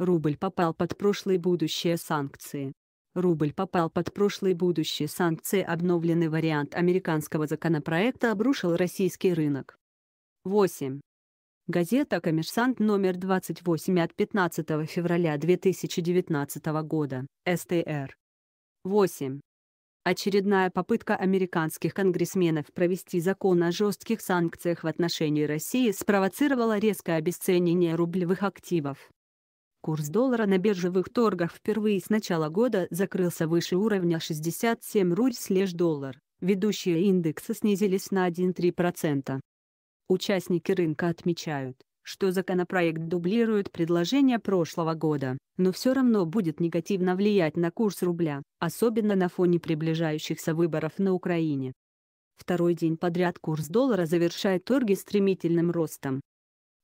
Рубль попал под прошлые будущие санкции. Рубль попал под прошлые будущие санкции. Обновленный вариант американского законопроекта обрушил российский рынок. 8. Газета «Коммерсант» номер 28 от 15 февраля 2019 года, СТР. 8. Очередная попытка американских конгрессменов провести закон о жестких санкциях в отношении России спровоцировала резкое обесценение рублевых активов. Курс доллара на биржевых торгах впервые с начала года закрылся выше уровня 67 рубль слеж доллар. Ведущие индексы снизились на 1,3%. Участники рынка отмечают, что законопроект дублирует предложение прошлого года, но все равно будет негативно влиять на курс рубля, особенно на фоне приближающихся выборов на Украине. Второй день подряд курс доллара завершает торги стремительным ростом,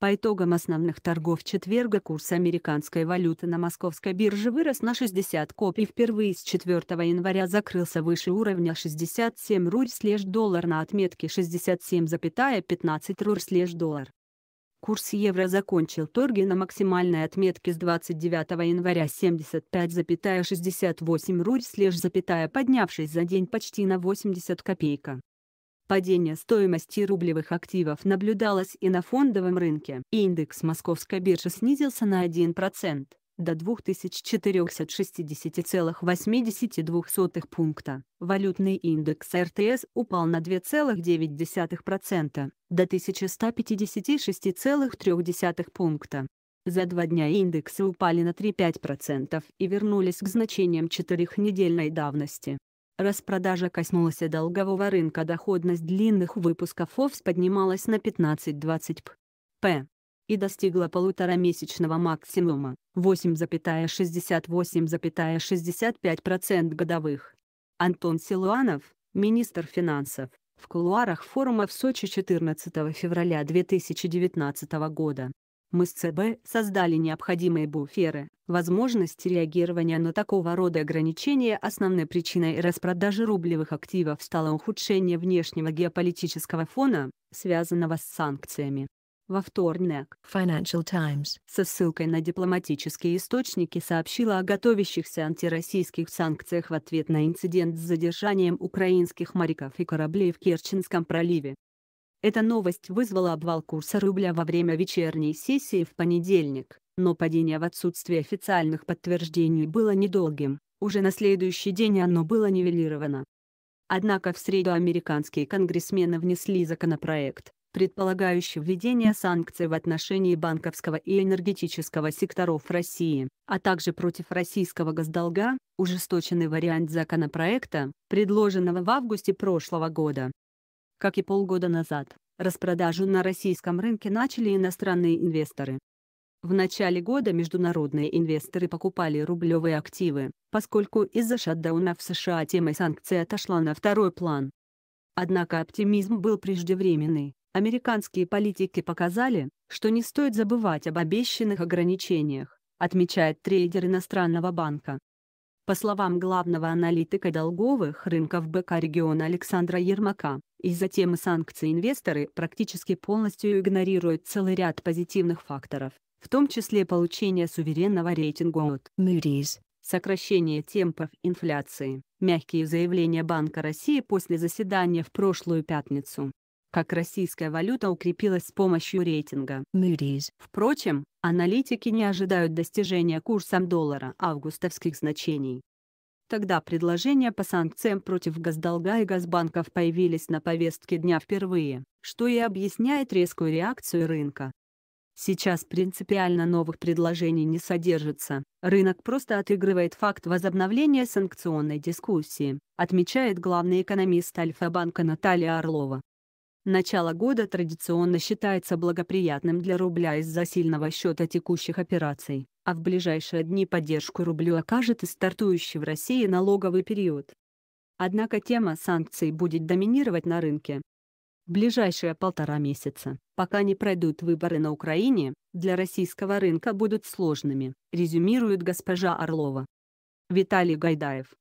по итогам основных торгов четверга курс американской валюты на московской бирже вырос на 60 копий впервые с 4 января закрылся выше уровня 67 рур слеж доллар на отметке 67,15 рур слеж доллар. Курс евро закончил торги на максимальной отметке с 29 января 75,68 рур слеж запятая поднявшись за день почти на 80 копейка. Падение стоимости рублевых активов наблюдалось и на фондовом рынке. Индекс Московской биржи снизился на 1% до 2460,82 пункта. Валютный индекс РТС упал на 2,9% до 1156,3 пункта. За два дня индексы упали на 3,5% и вернулись к значениям четырехнедельной давности. Распродажа коснулась долгового рынка. Доходность длинных выпусков ОФС поднималась на 15-20 п. и достигла полуторамесячного максимума 8,68,65% годовых. Антон Силуанов, министр финансов, в кулуарах форума в Сочи 14 февраля 2019 года. Мы с ЦБ создали необходимые буферы, возможность реагирования на такого рода ограничения. Основной причиной распродажи рублевых активов стало ухудшение внешнего геополитического фона, связанного с санкциями. Во вторник Financial Times со ссылкой на дипломатические источники сообщила о готовящихся антироссийских санкциях в ответ на инцидент с задержанием украинских моряков и кораблей в Керченском проливе. Эта новость вызвала обвал курса рубля во время вечерней сессии в понедельник, но падение в отсутствии официальных подтверждений было недолгим, уже на следующий день оно было нивелировано. Однако в среду американские конгрессмены внесли законопроект, предполагающий введение санкций в отношении банковского и энергетического секторов России, а также против российского госдолга, ужесточенный вариант законопроекта, предложенного в августе прошлого года, как и полгода назад, распродажу на российском рынке начали иностранные инвесторы. В начале года международные инвесторы покупали рублевые активы, поскольку из-за шатдауна в США тема санкций отошла на второй план. Однако оптимизм был преждевременный. Американские политики показали, что не стоит забывать об обещанных ограничениях, отмечает трейдер иностранного банка. По словам главного аналитика долговых рынков БК региона Александра Ермака, из-за темы санкций инвесторы практически полностью игнорируют целый ряд позитивных факторов, в том числе получение суверенного рейтинга от Moody's, сокращение темпов инфляции, мягкие заявления Банка России после заседания в прошлую пятницу, как российская валюта укрепилась с помощью рейтинга Moody's. Впрочем, аналитики не ожидают достижения курсом доллара августовских значений. Тогда предложения по санкциям против Газдолга и Газбанков появились на повестке дня впервые, что и объясняет резкую реакцию рынка. Сейчас принципиально новых предложений не содержится, рынок просто отыгрывает факт возобновления санкционной дискуссии, отмечает главный экономист Альфа-банка Наталья Орлова. Начало года традиционно считается благоприятным для рубля из-за сильного счета текущих операций, а в ближайшие дни поддержку рублю окажет и стартующий в России налоговый период. Однако тема санкций будет доминировать на рынке. В ближайшие полтора месяца, пока не пройдут выборы на Украине, для российского рынка будут сложными, резюмирует госпожа Орлова. Виталий Гайдаев